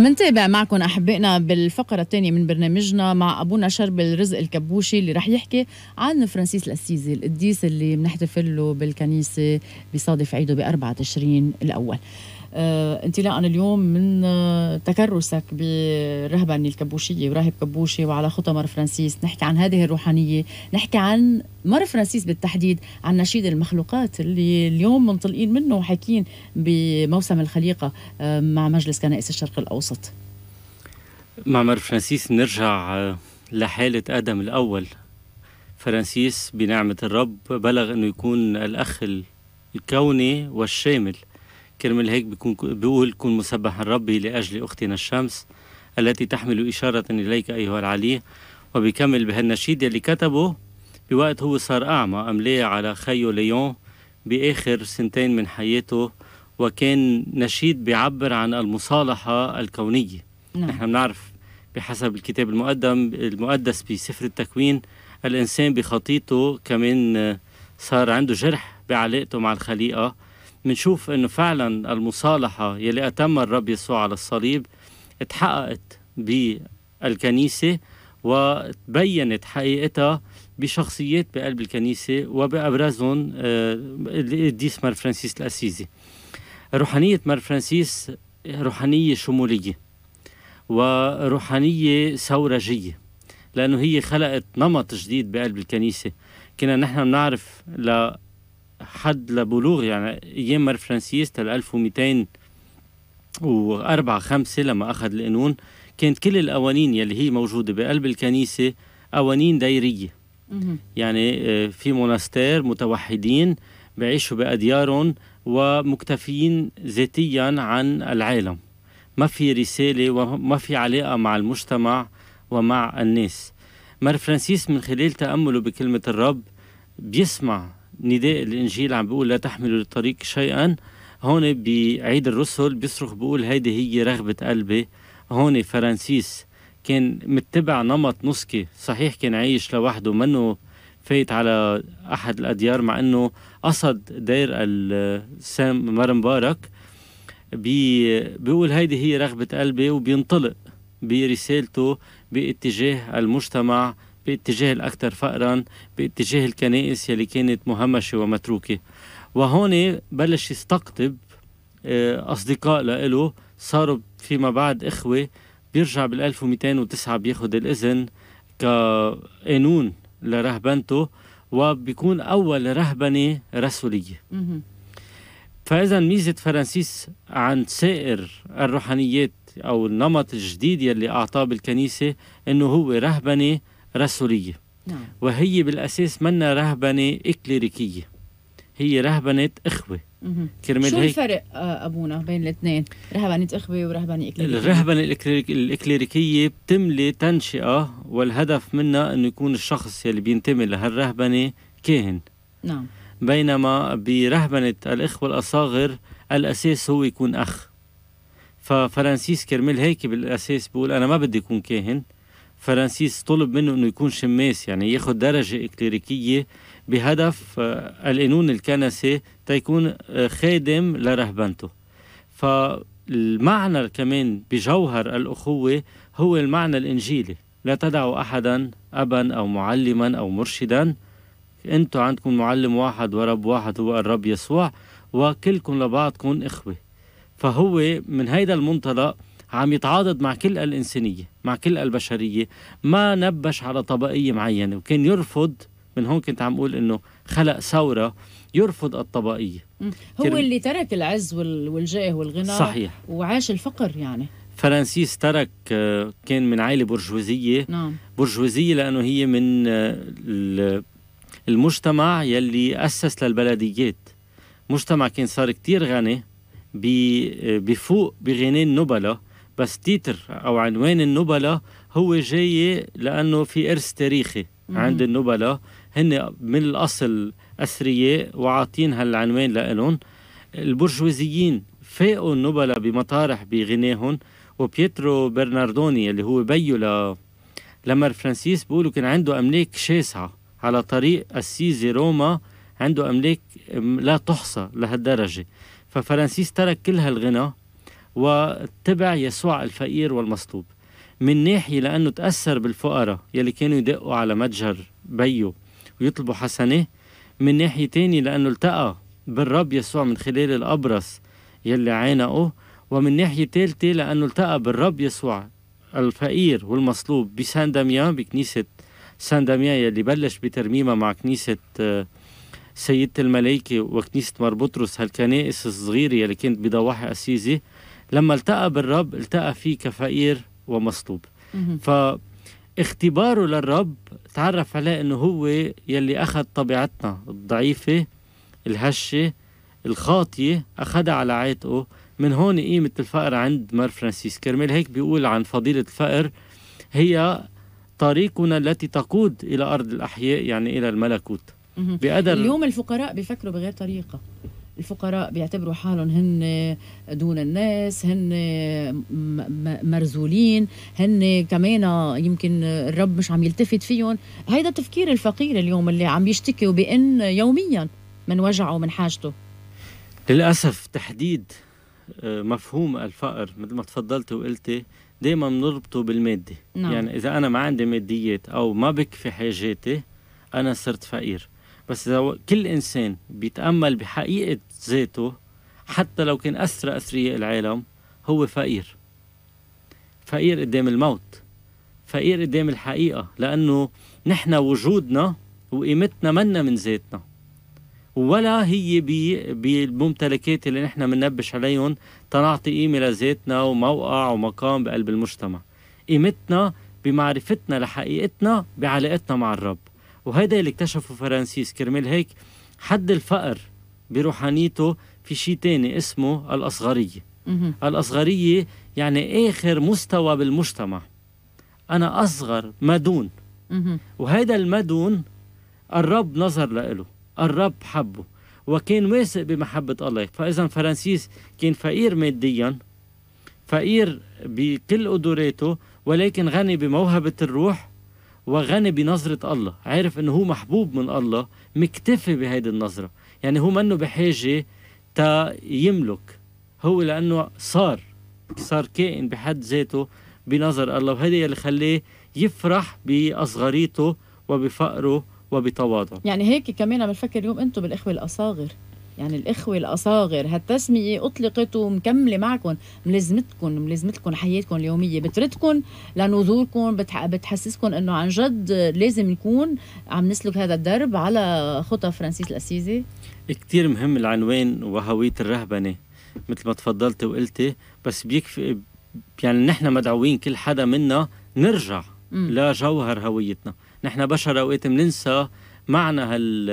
منتابع معكم أحبائنا بالفقرة الثانية من برنامجنا مع أبونا شرب الرزق الكبوشي اللي رح يحكي عن فرانسيس الأسيزي القديس اللي بنحتفل له بالكنيسة بصادف عيده بأربعة تشرين الأول آه، انا اليوم من آه، تكرسك بالرهبنه الكبوشيه وراهب كبوشي وعلى خطى خطمر فرانسيس نحكي عن هذه الروحانيه نحكي عن مر فرانسيس بالتحديد عن نشيد المخلوقات اللي اليوم منطلقين منه وحاكين بموسم الخليقه آه، مع مجلس كنائس الشرق الاوسط مع معمر فرانسيس نرجع لحالة آدم الأول فرانسيس بنعمة الرب بلغ أنه يكون الأخ الكوني والشامل كرمال هيك بيكون بيقول كن مسبحا ربي لأجل أختنا الشمس التي تحمل إشارة إليك أيها العلي وبيكمل بهالنشيد اللي كتبه بوقت هو صار أعمى ام على خيو ليون بآخر سنتين من حياته وكان نشيد بيعبر عن المصالحة الكونية نعم. نحن بنعرف بحسب الكتاب المقدم المقدس بسفر التكوين الإنسان بخطيته كمان آه، صار عنده جرح بعلاقته مع الخليقة بنشوف انه فعلا المصالحه يلي اتمها الرب يسوع على الصليب اتحققت بالكنيسه وتبينت حقيقتها بشخصيات بقلب الكنيسة وبأبرزهم آه، القديس مار فرانسيس الأسيزي روحانية مار فرانسيس روحانية شمولية وروحانية ثورجية لأنه هي خلقت نمط جديد بقلب الكنيسة كنا نحن بنعرف حد لبلوغ يعني ايام فرانسيس ل 1204 5 لما اخذ القانون كانت كل القوانين يلي هي موجوده بقلب الكنيسه قوانين دايريه يعني آه، في مناستير متوحدين بعيشوا بأديارهم ومكتفيين ذاتيا عن العالم ما في رسالة وما في علاقة مع المجتمع ومع الناس مار فرانسيس من خلال تأمله بكلمة الرب بيسمع نداء الانجيل عم بيقول لا تحملوا للطريق شيئا هون بعيد الرسل بيصرخ بيقول هيدي هي رغبه قلبي هون فرانسيس كان متبع نمط نسكي صحيح كان عايش لوحده منه فايت على احد الاديار مع انه قصد دير السام مر مبارك بي بيقول هيدي هي رغبه قلبي وبينطلق برسالته باتجاه المجتمع باتجاه الأكثر فقرا باتجاه الكنائس يلي كانت مهمشة ومتروكة وهون بلش يستقطب آه، أصدقاء لإله صاروا فيما بعد إخوة بيرجع بال 1209 بياخد الإذن كقانون لرهبنته وبيكون أول رهبنة رسولية فإذا ميزة فرانسيس عن سائر الروحانيات أو النمط الجديد يلي أعطاه بالكنيسة إنه هو رهبنة رسولية نعم. وهي بالأساس منا رهبنة إكليريكية هي رهبنة إخوة كرمال شو الفرق آه، أبونا بين الاثنين رهبنة إخوة ورهبنة إكليريكية الرهبنة الإكليريكية بتملي تنشئة والهدف منها أنه يكون الشخص يلي بينتمي لهالرهبنة كاهن نعم بينما برهبنة الإخوة الأصاغر الأساس هو يكون أخ ففرانسيس كرمال هيك بالأساس بقول أنا ما بدي أكون كاهن فرانسيس طلب منه انه يكون شماس يعني ياخذ درجه اكليريكيه بهدف آه، القانون الكنسي تيكون آه، خادم لرهبنته فالمعنى كمان بجوهر الأخوة هو المعنى الإنجيلي لا تدعوا أحدا أبا أو معلما أو مرشدا انتم عندكم معلم واحد ورب واحد هو الرب يسوع وكلكم لبعضكم إخوة فهو من هيدا المنطلق عم يتعاضد مع كل الإنسانية مع كل البشرية ما نبش على طبقية معينة وكان يرفض من هون كنت عم أقول إنه خلق ثورة يرفض الطبقية هو اللي ترك العز والجاه والغنى صحيح وعاش الفقر يعني فرانسيس ترك آه، كان من عائلة برجوازية نعم. برجوازية لأنه هي من آه، المجتمع يلي أسس للبلديات مجتمع كان صار كتير غني بفوق بغنى النبلة بس تيتر أو عنوان النبلاء هو جاي لأنه في إرث تاريخي عند النبلاء هن من الأصل أثرياء وعاطين هالعنوان لإلهم البرجوازيين فاقوا النبلاء بمطارح بغناهم وبيترو برناردوني اللي هو بيو ل لمر فرانسيس بيقولوا كان عنده أملاك شاسعة على طريق السيزي روما عنده أملاك لا تحصى لهالدرجة ففرانسيس ترك كل هالغنى واتبع يسوع الفقير والمصلوب من ناحية لأنه تأثر بالفقراء يلي كانوا يدقوا على متجر بيه ويطلبوا حسنة من ناحية تاني لأنه التقى بالرب يسوع من خلال الأبرص يلي عانقه ومن ناحية تالتة لأنه التقى بالرب يسوع الفقير والمصلوب بسان داميان بكنيسة سان داميان يلي بلش بترميمها مع كنيسة آه، سيدة الملايكة وكنيسة مار بطرس هالكنائس الصغيرة يلي كانت بضواحي أسيزي لما التقى بالرب التقى فيه كفقير ومصلوب فاختباره للرب تعرف عليه انه هو يلي اخذ طبيعتنا الضعيفه الهشه الخاطيه اخذها على عاتقه من هون قيمه الفقر عند مار فرانسيس كرمال هيك بيقول عن فضيله الفقر هي طريقنا التي تقود الى ارض الاحياء يعني الى الملكوت بقدر اليوم الفقراء بيفكروا بغير طريقه الفقراء بيعتبروا حالهم هن دون الناس هن مرزولين هن كمان يمكن الرب مش عم يلتفت فيهم هيدا تفكير الفقير اليوم اللي عم يشتكي وبأن يوميا من وجعه ومن حاجته للأسف تحديد آه، مفهوم الفقر مثل ما تفضلتي وقلتي دائما بنربطه بالمادة نعم. يعني إذا أنا ما عندي ماديات أو ما بكفي حاجاتي أنا صرت فقير بس إذا كل إنسان بيتأمل بحقيقة ذاته حتى لو كان أثرى أثرياء العالم هو فقير فقير قدام الموت فقير قدام الحقيقة لأنه نحن وجودنا وقيمتنا منا من ذاتنا ولا هي بالممتلكات اللي نحن بننبش عليهم تنعطي قيمة لذاتنا وموقع ومقام بقلب المجتمع قيمتنا بمعرفتنا لحقيقتنا بعلاقتنا مع الرب وهيدا اللي اكتشفه فرانسيس كرمال هيك حد الفقر بروحانيته في شيء تاني اسمه الأصغرية الأصغرية يعني آخر مستوى بالمجتمع أنا أصغر مدون وهذا المدون الرب نظر له الرب حبه وكان واثق بمحبة الله فإذا فرانسيس كان فقير ماديا فقير بكل قدراته ولكن غني بموهبة الروح وغني بنظرة الله عارف أنه هو محبوب من الله مكتفي بهيدي النظرة يعني هو منه بحاجة تا يملك هو لأنه صار صار كائن بحد ذاته بنظر الله وهذا اللي خلاه يفرح بأصغريته وبفقره وبتواضعه يعني هيك كمان عم نفكر اليوم انتم بالاخوه الاصاغر يعني الإخوة الأصاغر هالتسمية أطلقت ومكملة معكم ملازمتكم ملازمتكم حياتكم اليومية بتردكم لنذوركم بتح... بتحسسكم أنه عن جد لازم نكون عم نسلك هذا الدرب على خطى فرانسيس الأسيزي كتير مهم العنوان وهوية الرهبنة مثل ما تفضلت وقلتي بس بيكفي يعني نحن مدعوين كل حدا منا نرجع لجوهر هويتنا نحن بشر اوقات بننسى معنى هال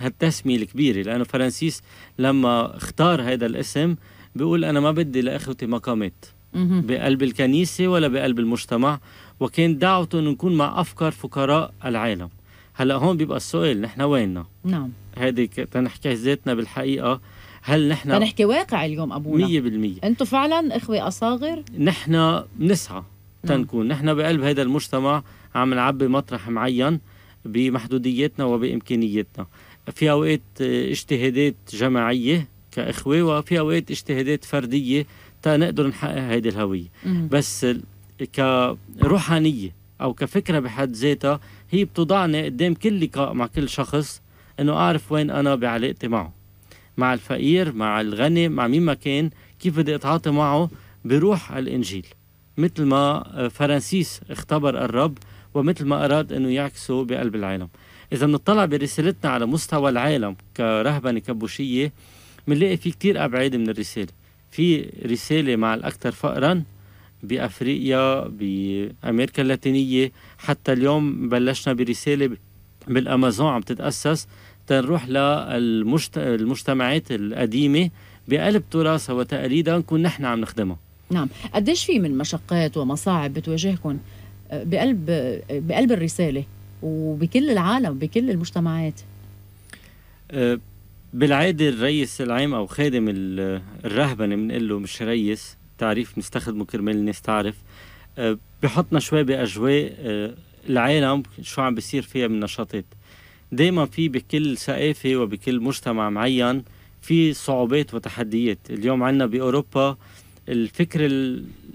هالتسمية الكبيرة لأنه فرانسيس لما اختار هذا الاسم بيقول أنا ما بدي لإخوتي مقامات بقلب الكنيسة ولا بقلب المجتمع وكان دعوته أن نكون مع أفكار فقراء العالم هلا هون بيبقى السؤال نحن ويننا نعم هذه تنحكي ذاتنا بالحقيقه هل نحن تنحكي واقع اليوم ابونا 100% انتم فعلا اخوه اصاغر نحن بنسعى نعم. تنكون نحن بقلب هذا المجتمع عم نعبي مطرح معين بمحدودياتنا وبامكانياتنا في اوقات آه، اجتهادات جماعيه كاخوه وفي اوقات اجتهادات فرديه تنقدر نحقق هيدي الهويه مم. بس كروحانيه او كفكره بحد ذاتها هي بتوضعني قدام كل لقاء مع كل شخص انه اعرف وين انا بعلاقتي معه مع الفقير مع الغني مع مين ما كان كيف بدي اتعاطى معه بروح الانجيل مثل ما فرانسيس اختبر الرب ومثل ما اراد انه يعكسه بقلب العالم اذا بنطلع برسالتنا على مستوى العالم كرهبنه كبوشيه بنلاقي في كتير ابعاد من الرساله في رساله مع الاكثر فقرا بأفريقيا بأمريكا اللاتينية حتى اليوم بلشنا برسالة بالأمازون عم تتأسس تنروح للمجتمعات القديمة بقلب تراثها وتقاليدها نكون نحن عم نخدمها نعم قديش في من مشقات ومصاعب بتواجهكم آه، بقلب بقلب الرسالة وبكل العالم بكل المجتمعات آه، بالعادة الرئيس العام أو خادم الرهبنة بنقول له مش رئيس تعريف بنستخدمه كرمال الناس تعرف آه، بحطنا شوي باجواء آه، العالم شو عم بيصير فيها من نشاطات دائما في بكل ثقافه وبكل مجتمع معين في صعوبات وتحديات اليوم عندنا باوروبا الفكر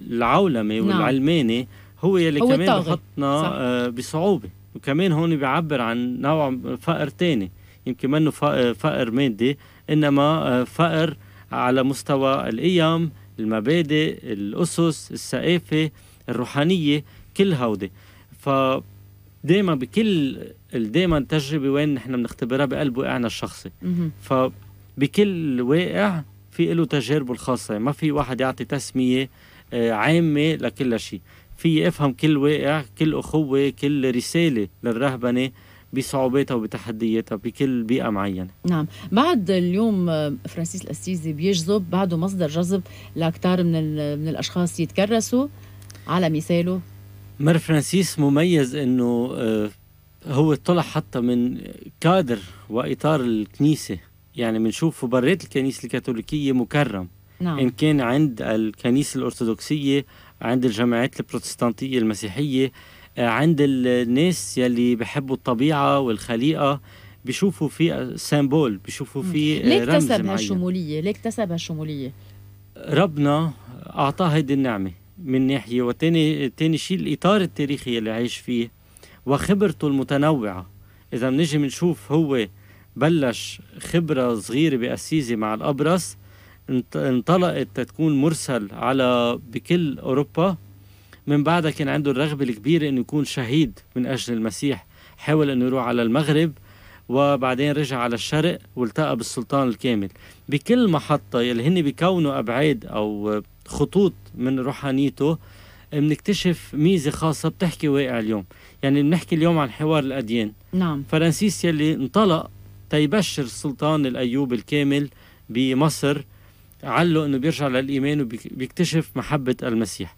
العولمي نعم. والعلماني هو يلي هو كمان بحطنا آه، بصعوبه وكمان هون بيعبر عن نوع فقر تاني يمكن منه فقر مادي انما فقر على مستوى القيم المبادئ الأسس الثقافة الروحانية كل هودي ف دائما بكل دائما التجربه وين نحن بنختبرها بقلب واقعنا الشخصي فبكل واقع في له تجاربه الخاصة ما في واحد يعطي تسمية آه، عامة لكل شيء في افهم كل واقع كل أخوة كل رسالة للرهبنة بصعوباتها وبتحدياتها بكل بيئة معينة نعم بعد اليوم فرانسيس الأسيزي بيجذب بعده مصدر جذب لكتار من, من الأشخاص يتكرسوا على مثاله مر فرانسيس مميز انه آه، هو طلع حتى من كادر واطار الكنيسه يعني بنشوفه برات الكنيسه الكاثوليكيه مكرم نعم. ان كان عند الكنيسه الارثوذكسيه عند الجماعات البروتستانتيه المسيحيه عند الناس يلي بحبوا الطبيعه والخليقه بيشوفوا في سيمبول بيشوفوا في ليه اكتسب هالشموليه ليه اكتسب هالشموليه ربنا اعطاه هيدي النعمه من ناحيه وتاني تاني شيء الاطار التاريخي اللي عايش فيه وخبرته المتنوعه اذا بنجي بنشوف هو بلش خبره صغيره باسيزي مع الابرص انطلقت تكون مرسل على بكل اوروبا من بعدها كان عنده الرغبة الكبيرة أنه يكون شهيد من أجل المسيح حاول أنه يروح على المغرب وبعدين رجع على الشرق والتقى بالسلطان الكامل بكل محطة يلي هن بيكونوا أبعاد أو خطوط من روحانيته بنكتشف ميزة خاصة بتحكي واقع اليوم يعني بنحكي اليوم عن حوار الأديان نعم فرانسيس يلي انطلق تيبشر السلطان الأيوب الكامل بمصر علّه أنه بيرجع للإيمان وبيكتشف محبة المسيح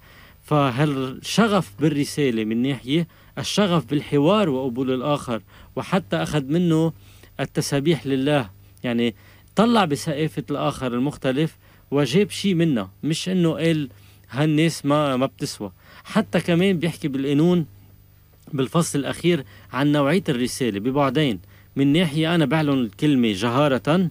فهالشغف بالرسالة من ناحية الشغف بالحوار وقبول الآخر وحتى أخذ منه التسابيح لله يعني طلع بثقافة الآخر المختلف وجاب شيء منها مش إنه قال هالناس ما ما بتسوى حتى كمان بيحكي بالقانون بالفصل الأخير عن نوعية الرسالة ببعدين من ناحية أنا بعلن الكلمة جهارة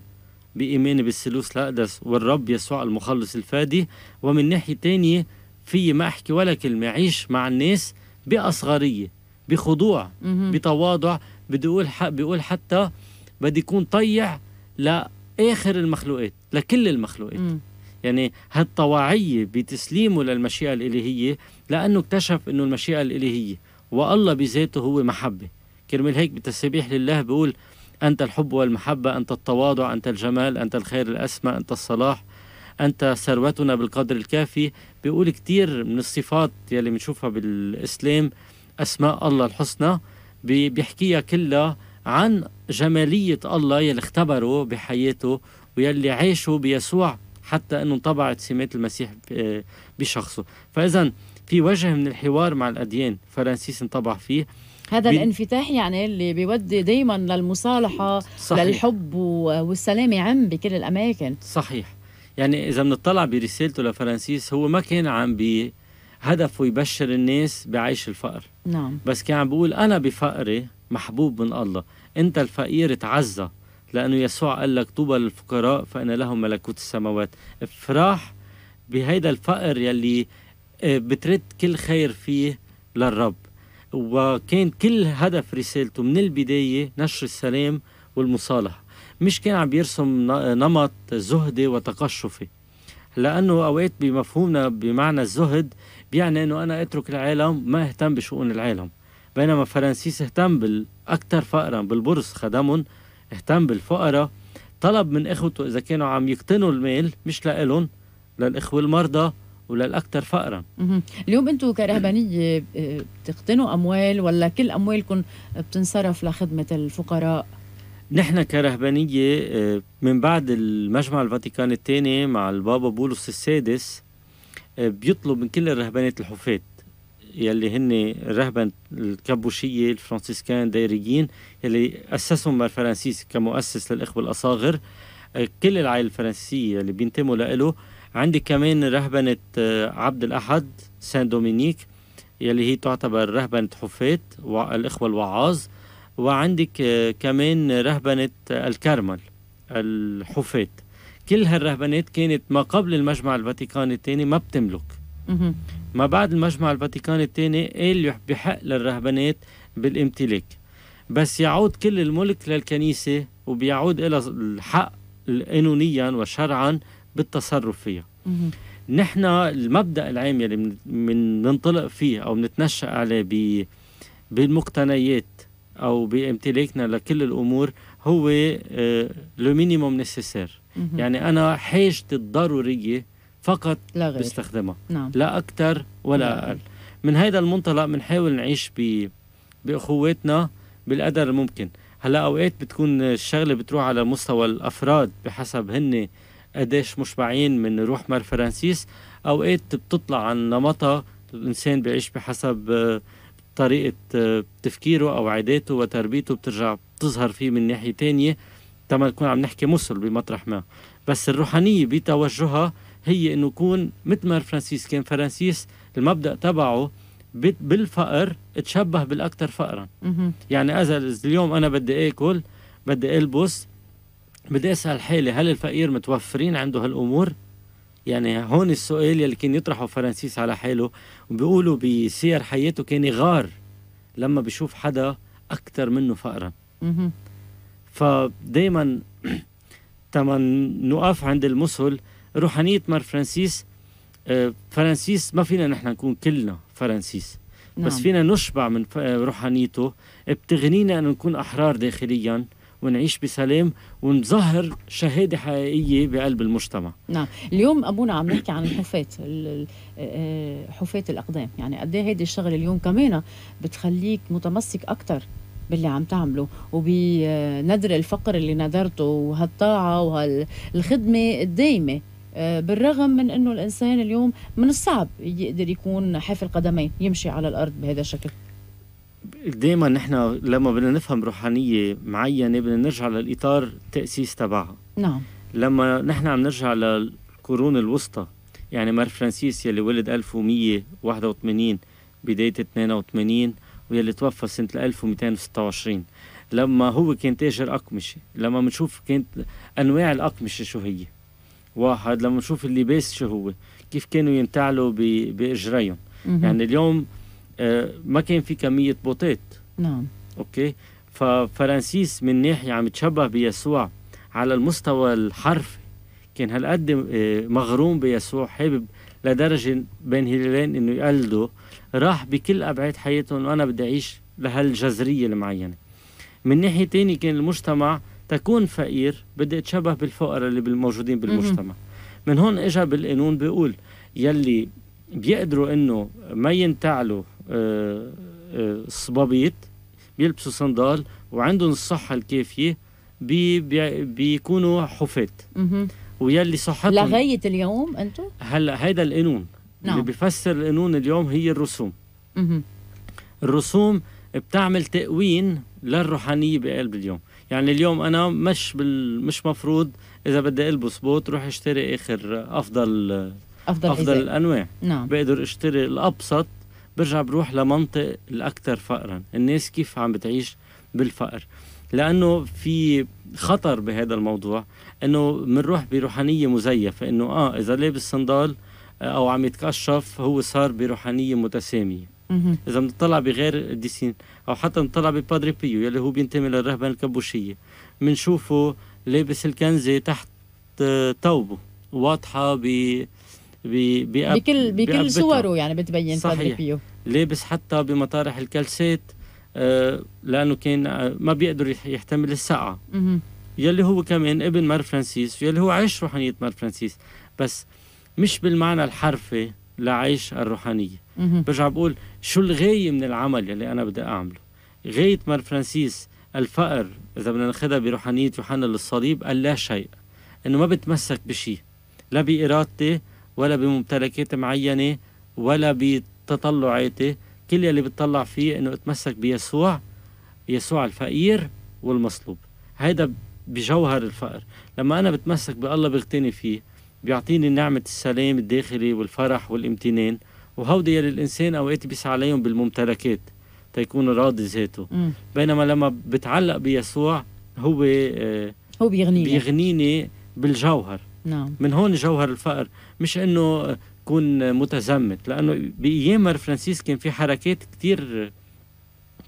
بإيماني بالثلوث الأقدس والرب يسوع المخلص الفادي ومن ناحية تانية في ما احكي ولا كلمه اعيش مع الناس باصغريه بخضوع بتواضع بدي اقول بيقول حتى بدي يكون طيع لاخر المخلوقات لكل المخلوقات يعني هالطواعيه بتسليمه للمشيئه الالهيه لانه اكتشف انه المشيئه الالهيه والله بذاته هو محبه كرمال هيك بالتسبيح لله بيقول انت الحب والمحبه انت التواضع انت الجمال انت الخير الاسمى انت الصلاح أنت ثروتنا بالقدر الكافي بيقول كتير من الصفات يلي بنشوفها بالإسلام أسماء الله الحسنى بيحكيها كلها عن جمالية الله يلي اختبره بحياته ويلي عاشه بيسوع حتى أنه انطبعت سمات المسيح بشخصه فإذا في وجه من الحوار مع الأديان فرانسيس انطبع فيه هذا بي... الانفتاح يعني اللي بيودي دايما للمصالحة صحيح. للحب والسلام عام بكل الأماكن صحيح يعني إذا بنطلع برسالته لفرنسيس هو ما كان عم بي هدفه يبشر الناس بعيش الفقر نعم بس كان عم بيقول أنا بفقري محبوب من الله أنت الفقير تعزى لأنه يسوع قال لك طوبى للفقراء فإن لهم ملكوت السماوات افراح بهيدا الفقر يلي آه، بترد كل خير فيه للرب وكان كل هدف رسالته من البداية نشر السلام والمصالحة مش كان عم بيرسم نمط زهدي وتقشفي لأنه أوقات بمفهومنا بمعنى الزهد بيعني أنه أنا أترك العالم ما أهتم بشؤون العالم بينما فرانسيس اهتم بالأكثر فقرا بالبرص خدمهم اهتم بالفقراء طلب من إخوته إذا كانوا عم يقتنوا المال مش لإلهم للإخوة المرضى وللأكثر فقرا اليوم أنتم كرهبانية آه، بتقتنوا أموال ولا كل أموالكم بتنصرف لخدمة الفقراء؟ نحن كرهبانية آه، من بعد المجمع الفاتيكان الثاني مع البابا بولس السادس آه، بيطلب من كل الرهبانات الحفاة يلي هن الرهبان الكابوشية الفرنسيسكان دايريين يلي أسسهم الفرنسيس كمؤسس للإخوة الأصاغر آه، كل العائلة الفرنسية اللي بينتموا لإله عندي كمان رهبنة عبد الأحد سان دومينيك يلي هي تعتبر رهبنة حفاة والإخوة الوعاظ وعندك آه، كمان رهبنة الكرمل الحفاة كل هالرهبنات كانت ما قبل المجمع الفاتيكاني الثاني ما بتملك ما بعد المجمع الفاتيكاني الثاني قال بحق للرهبنات بالامتلاك بس يعود كل الملك للكنيسة وبيعود إلى الحق قانونيا وشرعا بالتصرف فيها نحن المبدأ العام يلي بننطلق فيه أو بنتنشأ عليه بالمقتنيات او بامتلاكنا لكل الامور هو آه، لو مينيموم نيسيسير يعني انا حاجتي الضروريه فقط لا غير. بستخدمها نعم. لا اكثر ولا نعم. اقل من هذا المنطلق بنحاول نعيش ب... باخواتنا بالقدر الممكن هلا اوقات بتكون الشغله بتروح على مستوى الافراد بحسب هن قديش مشبعين من روح مار فرانسيس اوقات بتطلع عن نمطها الانسان بيعيش بحسب آه، طريقة آه، تفكيره أو عاداته وتربيته بترجع بتظهر فيه من ناحية تانية تما نكون عم نحكي مسل بمطرح ما بس الروحانية بتوجهها هي انه يكون مثل ما فرانسيس كان فرانسيس المبدا تبعه بالفقر تشبه بالاكثر فقرا يعني اذا اليوم انا بدي اكل بدي البس بدي اسال حالي هل الفقير متوفرين عنده هالامور يعني هون السؤال يلي كان يطرحه فرانسيس على حاله وبيقولوا بسير حياته كان يغار لما بيشوف حدا أكثر منه فقرا فدايما تما نقف عند المثل روحانية مار فرانسيس آه، فرانسيس ما فينا نحن نكون كلنا فرانسيس نعم. بس فينا نشبع من آه، روحانيته بتغنينا أن نكون أحرار داخلياً ونعيش بسلام ونظهر شهاده حقيقيه بقلب المجتمع نعم اليوم ابونا عم نحكي عن الحفاة آه، آه، حفاة الاقدام يعني قد ايه هيدي الشغله اليوم كمان بتخليك متمسك اكثر باللي عم تعمله وبندر الفقر اللي نذرته وهالطاعه وهالخدمه الدايمه آه، بالرغم من انه الانسان اليوم من الصعب يقدر يكون حافي القدمين يمشي على الارض بهذا الشكل دائما نحن لما بدنا نفهم روحانيه معينه بدنا نرجع للاطار التاسيس تبعها نعم لما نحن عم نرجع للقرون الوسطى يعني مار فرانسيس يلي ولد 1181 بدايه 82 ويلي توفى سنه 1226 لما هو كان تاجر اقمشه لما بنشوف كانت انواع الاقمشه شو هي واحد لما نشوف اللباس شو هو كيف كانوا ينتعلوا باجريهم يعني اليوم ما كان في كمية بوتات نعم أوكي ففرانسيس من ناحية عم تشبه بيسوع على المستوى الحرفي كان هالقد آه، مغروم بيسوع حابب لدرجة بين هلالين إنه يقلده راح بكل أبعاد حياته إنه أنا بدي أعيش لهالجذرية المعينة من ناحية تانية كان المجتمع تكون فقير بدي أتشبه بالفقراء اللي بالموجودين بالمجتمع من هون إجا بالقانون بيقول يلي بيقدروا إنه ما ينتعلوا الصبابيط آه، آه، بيلبسوا صندال وعندهم الصحة الكافية بي بي بيكونوا حفاة ويلي صحتهم لغاية اليوم أنتم؟ هلا هيدا القانون نعم. اللي بيفسر القانون اليوم هي الرسوم مه. الرسوم بتعمل تقوين للروحانية بقلب اليوم يعني اليوم أنا مش بال... مش مفروض إذا بدي ألبس بوت روح اشتري آخر أفضل أفضل, أفضل الأنواع نعم. بقدر اشتري الأبسط برجع بروح لمنطق الأكثر فقرا الناس كيف عم بتعيش بالفقر لأنه في خطر بهذا الموضوع أنه بنروح بروحانية مزيفة أنه آه إذا لابس صندال آه، أو عم يتكشف هو صار بروحانية متسامية اذا بنطلع بغير الديسين او حتى نطلع ببادري بيو يلي هو بينتمي للرهبان الكبوشيه بنشوفه لابس الكنزه تحت آه، ثوبه واضحه ب بي بكل بكل صوره يعني بتبين صحيح بيو. لابس حتى بمطارح الكلسات آه، لانه كان آه، ما بيقدر يحتمل السقعه يلي هو كمان ابن مار فرانسيس يلي هو عايش روحانيه مار فرانسيس بس مش بالمعنى الحرفي لعيش الروحانيه برجع بقول شو الغايه من العمل يلي انا بدي اعمله غايه مار فرانسيس الفقر اذا بدنا ناخذها بروحانيه يوحنا للصليب اللا شيء انه ما بتمسك بشيء لا بارادتي ولا بممتلكات معينة ولا بتطلعاتي كل يلي بتطلع فيه انه اتمسك بيسوع يسوع الفقير والمصلوب هيدا بجوهر الفقر لما انا بتمسك بالله بغتني فيه بيعطيني نعمة السلام الداخلي والفرح والامتنان وهودي يلي الإنسان أوقات بيسعى عليهم بالممتلكات تيكون راضي ذاته بينما لما بتعلق بيسوع هو آه هو بيغنيني بيغنيني بالجوهر نعم من هون جوهر الفقر مش انه يكون متزمت لانه بايام فرانسيس كان في حركات كثير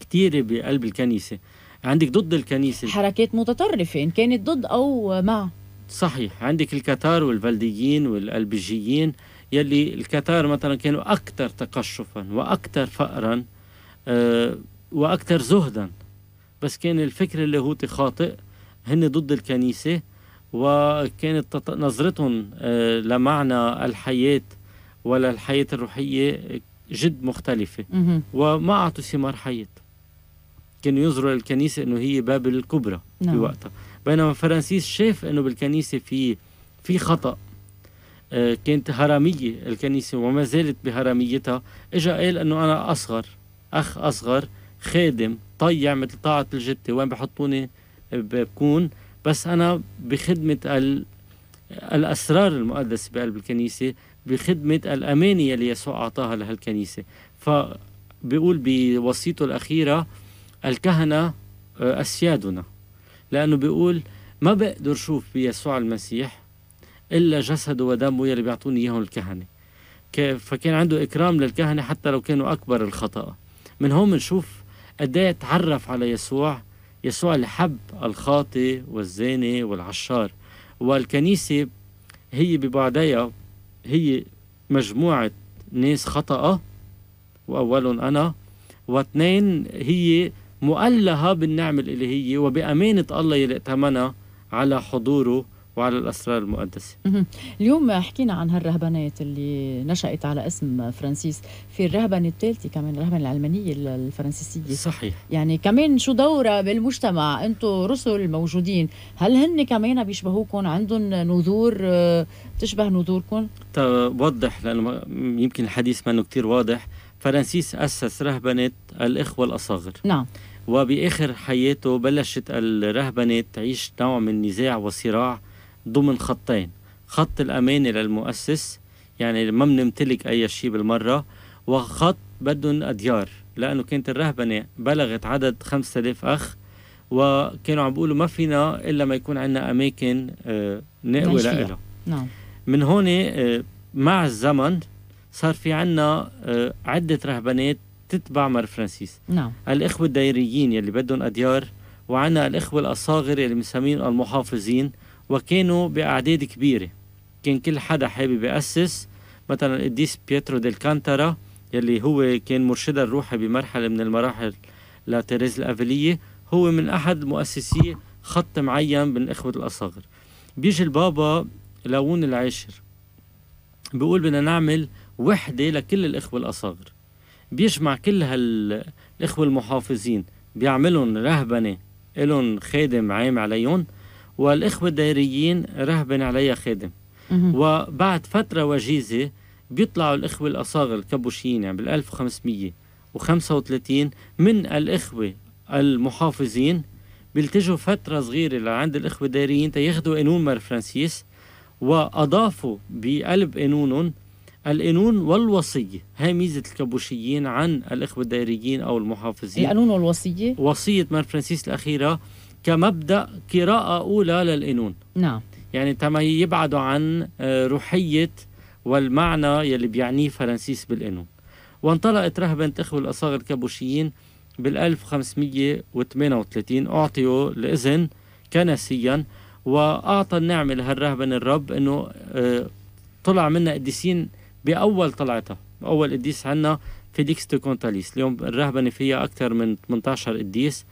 كثيره بقلب الكنيسه عندك ضد الكنيسه حركات متطرفه ان كانت ضد او مع صحيح عندك الكتار والفلديين والالبجيين يلي الكتار مثلا كانوا أكثر تقشفا وأكثر فقرا آه، وأكثر زهدا بس كان الفكر اللاهوتي خاطئ هن ضد الكنيسة وكانت نظرتهم آه، لمعنى الحياة ولا الحياة الروحية جد مختلفة وما أعطوا ثمار حياة كانوا ينظروا للكنيسة أنه هي باب الكبرى نعم. بوقتها بينما فرانسيس شاف أنه بالكنيسة في في خطأ آه، كانت هرمية الكنيسة وما زالت بهرميتها إجا قال أنه أنا أصغر أخ أصغر خادم طيع مثل طاعة الجتة وين بحطوني بكون بس أنا بخدمة ال... الأسرار المقدسة بقلب الكنيسة بخدمة الأمانة يلي يسوع أعطاها لهالكنيسة فبيقول بوصيته الأخيرة الكهنة آه، أسيادنا لأنه بيقول ما بقدر شوف بيسوع المسيح إلا جسده ودمه يلي بيعطوني إياهم الكهنة فكان عنده إكرام للكهنة حتى لو كانوا أكبر الخطأ من هون بنشوف قد إيه تعرف على يسوع يسوع اللي حب الخاطئ والزاني والعشار والكنيسة هي ببعدها هي مجموعة ناس خطأ وأولهم أنا واثنين هي مؤلهة بالنعمة الإلهية وبأمانة الله يلي على حضوره وعلى الأسرار المقدسة اليوم حكينا عن هالرهبانات اللي نشأت على اسم فرانسيس في الرهبنة الثالثة كمان الرهبنة العلمانية الفرنسيسية صحيح يعني كمان شو دورها بالمجتمع أنتم رسل موجودين هل هن كمان بيشبهوكم عندهم نذور آه، تشبه نذوركم؟ توضح لأنه يمكن الحديث منه كثير واضح فرانسيس أسس رهبنة الإخوة الأصاغر نعم وبآخر حياته بلشت الرهبنة تعيش نوع من نزاع وصراع ضمن خطين خط الأمانة للمؤسس يعني ما بنمتلك أي شيء بالمرة وخط بدهم أديار لأنه كانت الرهبنة بلغت عدد 5000 أخ وكانوا عم بيقولوا ما فينا إلا ما يكون عندنا أماكن آه، نقوى لها نعم من هون آه، مع الزمن صار في عنا آه، عدة رهبانات تتبع مار فرانسيس نعم الإخوة الدايريين يلي بدهم أديار وعنا الإخوة الأصاغر يلي بنسميهم المحافظين وكانوا بأعداد كبيرة كان كل حدا حابب يأسس مثلا القديس بيترو ديل كانتارا يلي هو كان مرشدها الروحي بمرحلة من المراحل لتيريز الأفلية هو من أحد مؤسسي خط معين من إخوة الأصاغر بيجي البابا لون العاشر بيقول بدنا نعمل وحدة لكل الإخوة الأصاغر بيجمع كل هالإخوة المحافظين بيعملهم رهبنة إلهم خادم عام عليهم والإخوة الدايريين رهبن علي خادم وبعد فترة وجيزة بيطلعوا الإخوة الأصاغر الكابوشيين يعني بال 1535 من الإخوة المحافظين بيلتجوا فترة صغيرة لعند الإخوة الدايريين تياخدوا قانون مار فرانسيس وأضافوا بقلب قانونهم القانون والوصية هاي ميزة الكابوشيين عن الإخوة الدائريين أو المحافظين القانون والوصية وصية مار فرانسيس الأخيرة كمبدا قراءه اولى للقانون نعم يعني تما يبعدوا عن آه، روحيه والمعنى يلي بيعنيه فرنسيس بالقانون وانطلقت رهبنة إخوة الأصاغر الكابوشيين بال 1538 أعطيوا الإذن كنسيا وأعطى النعمة لهالرهبنة الرب إنه آه، طلع منا قديسين بأول طلعتها أول قديس عنا فيليكس دو كونتاليس اليوم الرهبنة فيها أكثر من 18 قديس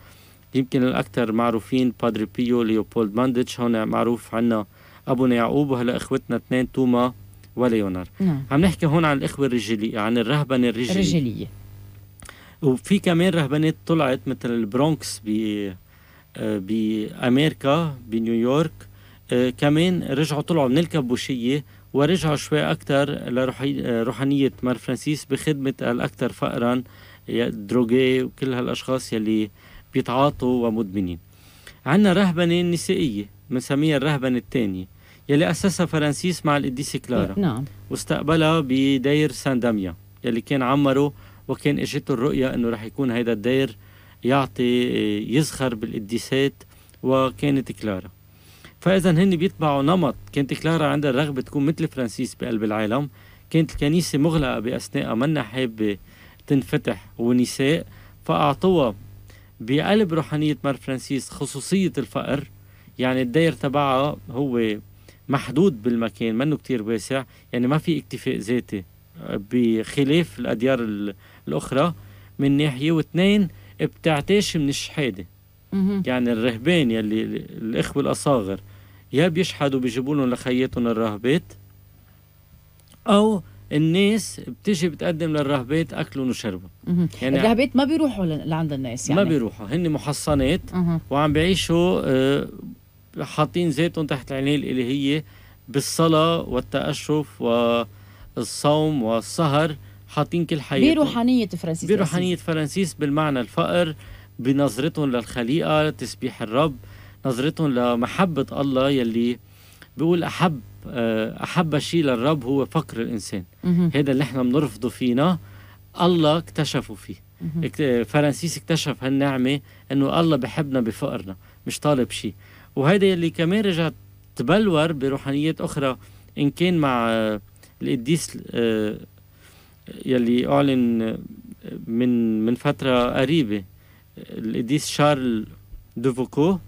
يمكن الأكثر معروفين بادري بيو ليوبولد مانديتش هون معروف عنا أبونا يعقوب وهلا إخوتنا اثنين توما وليونار نعم. عم نحكي هون عن الإخوة الرجالية عن الرهبنة الرجالية الرجليه وفي كمان رهبنات طلعت مثل البرونكس ب آه، بأمريكا بنيويورك آه، كمان رجعوا طلعوا من الكبوشية ورجعوا شوي أكثر لروحانية آه، مار فرانسيس بخدمة الأكثر فقرا دروغي وكل هالأشخاص يلي بيتعاطوا ومدمنين عندنا الرهبنة النسائية بنسميها الرهبنة الثانية يلي أسسها فرانسيس مع القديسة كلارا إيه، نعم واستقبلها بدير سان داميا يلي كان عمره وكان اجته الرؤية انه رح يكون هيدا الدير يعطي إيه، يزخر بالقديسات وكانت كلارا فاذا هن بيتبعوا نمط كانت كلارا عندها الرغبه تكون مثل فرانسيس بقلب العالم كانت الكنيسه مغلقه باثناء منا حابه تنفتح ونساء فاعطوها بقلب روحانية مار فرانسيس خصوصية الفقر يعني الدير تبعها هو محدود بالمكان منه كتير واسع يعني ما في اكتفاء ذاتي آه، بخلاف الأديار الأخرى من ناحية واثنين بتعتاش من الشحادة يعني الرهبان يلي الإخوة الأصاغر يا بيشحدوا بيجيبوا لهم لخياتهم الراهبات أو الناس بتجي بتقدم للرهبات اكلهم وشربهم يعني الرهبات ما بيروحوا لعند الناس يعني ما بيروحوا هن محصنات وعم بيعيشوا آه، حاطين ذاتهم تحت العنايه الالهيه بالصلاه والتاشف والصوم والسهر حاطين كل حياتهم بروحانيه فرانسيس بروحانيه فرانسيس بالمعنى الفقر بنظرتهم للخليقه تسبيح الرب نظرتهم لمحبه الله يلي بيقول احب آه، احب شيء للرب هو فقر الانسان هذا اللي احنا بنرفضه فينا الله اكتشفه فيه فرانسيس اكتشف هالنعمه انه الله بحبنا بفقرنا مش طالب شيء وهذا اللي كمان رجع تبلور بروحانيات اخرى ان كان مع القديس آه، يلي اعلن من من فتره قريبه القديس شارل دوفوكو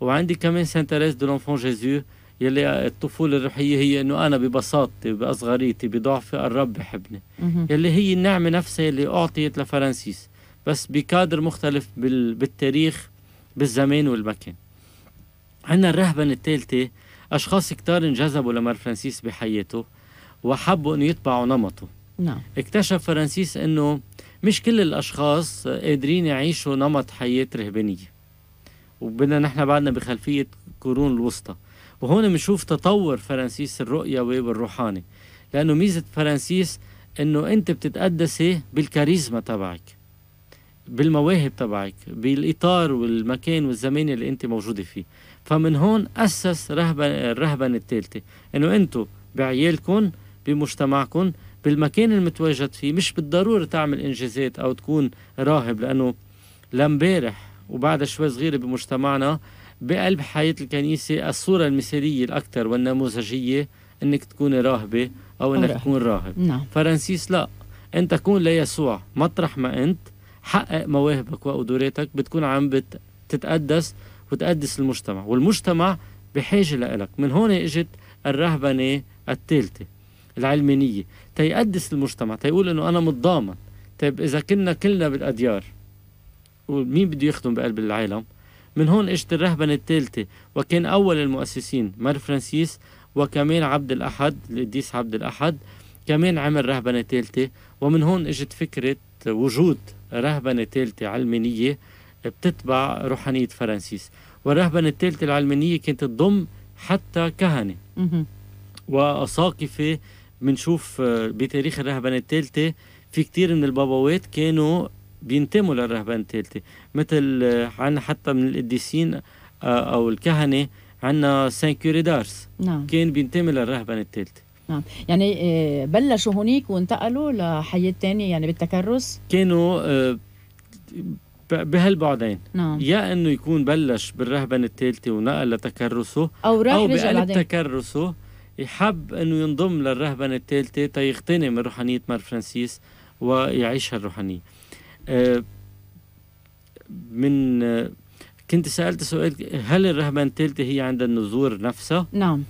وعندي كمان سان تيريز دو لونفون جيزو يلي الطفولة الروحية هي أنه أنا ببساطتي بأصغريتي بضعفي الرب بحبني يلي هي النعمة نفسها اللي أعطيت لفرنسيس بس بكادر مختلف بال... بالتاريخ بالزمان والمكان عندنا الرهبنة الثالثة أشخاص كتار انجذبوا لمار فرانسيس بحياته وحبوا أنه يتبعوا نمطه نعم. اكتشف فرانسيس أنه مش كل الأشخاص قادرين يعيشوا نمط حياة رهبانية وبدنا نحن بعدنا بخلفية قرون الوسطى وهون بنشوف تطور فرانسيس الرؤيوي والروحاني لأنه ميزة فرانسيس أنه أنت بتتقدسي بالكاريزما تبعك بالمواهب تبعك بالإطار والمكان والزمان اللي أنت موجودة فيه فمن هون أسس رهبة الرهبنة الثالثة أنه انتم بعيالكم بمجتمعكم بالمكان المتواجد فيه مش بالضرورة تعمل إنجازات أو تكون راهب لأنه لامبارح وبعد شوي صغيرة بمجتمعنا بقلب حياة الكنيسة الصورة المثالية الأكثر والنموذجية أنك تكون راهبة أو أنك تكون راهب نعم. فرانسيس لا أنت تكون ليسوع مطرح ما أنت حقق مواهبك وقدراتك بتكون عم بتتقدس وتقدس المجتمع والمجتمع بحاجة لإلك من هون إجت الرهبنة الثالثة العلمانية تيقدس المجتمع تيقول إنه أنا متضامن طيب إذا كنا كلنا بالأديار ومين بده يخدم بقلب العالم من هون اجت الرهبنة الثالثة وكان أول المؤسسين مار فرانسيس وكمان عبد الأحد القديس عبد الأحد كمان عمل رهبنة ثالثة ومن هون اجت فكرة وجود رهبنة ثالثة علمانية بتتبع روحانية فرانسيس والرهبنة الثالثة العلمانية كانت تضم حتى كهنة وأساقفة بنشوف آه، بتاريخ الرهبنة الثالثة في كتير من البابوات كانوا بينتموا للرهبان الثالثة مثل عنا حتى من القديسين آه، أو الكهنة عندنا سان كيوري دارس نعم. كان بينتمي للرهبان الثالثة نعم يعني آه، بلشوا هونيك وانتقلوا لحياة تانية يعني بالتكرس كانوا آه، بهالبعدين نعم. يا انه يكون بلش بالرهبنه الثالثه ونقل لتكرسه او او بقلب تكرسه يحب انه ينضم للرهبنه الثالثه تيغتنم روحانيه مار فرانسيس ويعيشها الروحانيه آه، من آه، كنت سألت سؤال هل الرهبانتلتي هي عند النذور نفسها؟ نعم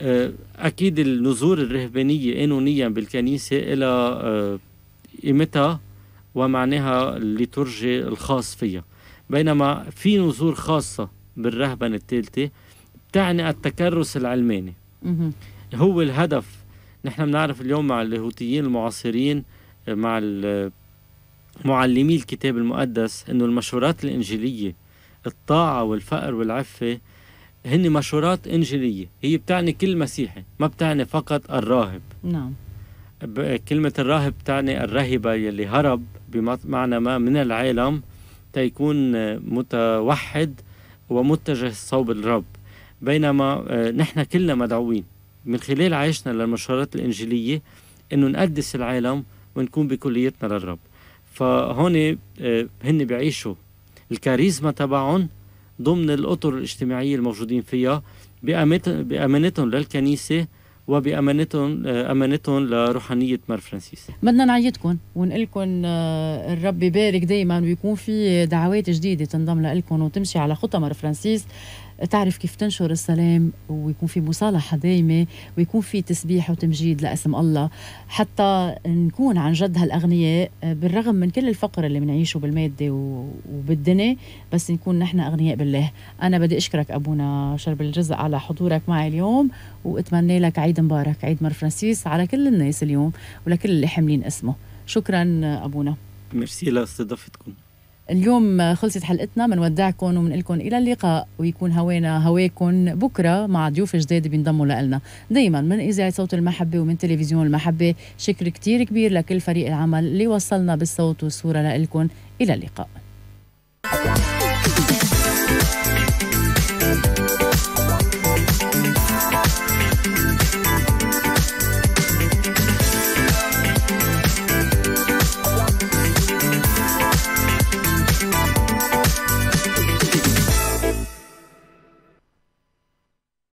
آه، أكيد النذور الرهبانية قانونيا بالكنيسة إلى قيمتها ومعناها الليتورجي الخاص فيها بينما في نذور خاصة بالرهبنة الثالثة بتعني التكرس العلماني هو الهدف نحن بنعرف اليوم مع اللاهوتيين المعاصرين مع معلمي الكتاب المقدس أنه المشورات الإنجيلية الطاعة والفقر والعفة هن مشورات إنجيلية هي بتعني كل مسيحي ما بتعني فقط الراهب نعم كلمة الراهب بتعني الرهبة يلي هرب بمعنى ما من العالم تيكون متوحد ومتجه صوب الرب بينما آه، نحن كلنا مدعوين من خلال عيشنا للمشورات الإنجيلية أنه نقدس العالم ونكون بكليتنا للرب فهون آه، هن بيعيشوا الكاريزما تبعهم ضمن الاطر الاجتماعيه الموجودين فيها بامانتهم للكنيسه وبامانتهم آه، امانتهم لروحانيه مار فرانسيس بدنا نعيدكم ونقول لكم آه، الرب يبارك دائما ويكون في دعوات جديده تنضم لكم وتمشي على خطى مار فرانسيس تعرف كيف تنشر السلام ويكون في مصالحه دائمه ويكون في تسبيح وتمجيد لاسم الله حتى نكون عن جد هالاغنياء آه، بالرغم من كل الفقر اللي بنعيشه بالماده وبالدنيا بس نكون نحن اغنياء بالله انا بدي اشكرك ابونا شرب الجزء على حضورك معي اليوم واتمنى لك عيد مبارك عيد مر فرانسيس على كل الناس اليوم ولكل اللي حاملين اسمه شكرا آه، ابونا ميرسي لاستضافتكم اليوم خلصت حلقتنا بنودعكم وبنقلكم الى اللقاء ويكون هوانا هواكم بكره مع ضيوف جداد بينضموا لنا دائما من اذاعه صوت المحبه ومن تلفزيون المحبه شكر كتير كبير لكل فريق العمل اللي وصلنا بالصوت والصوره لكم الى اللقاء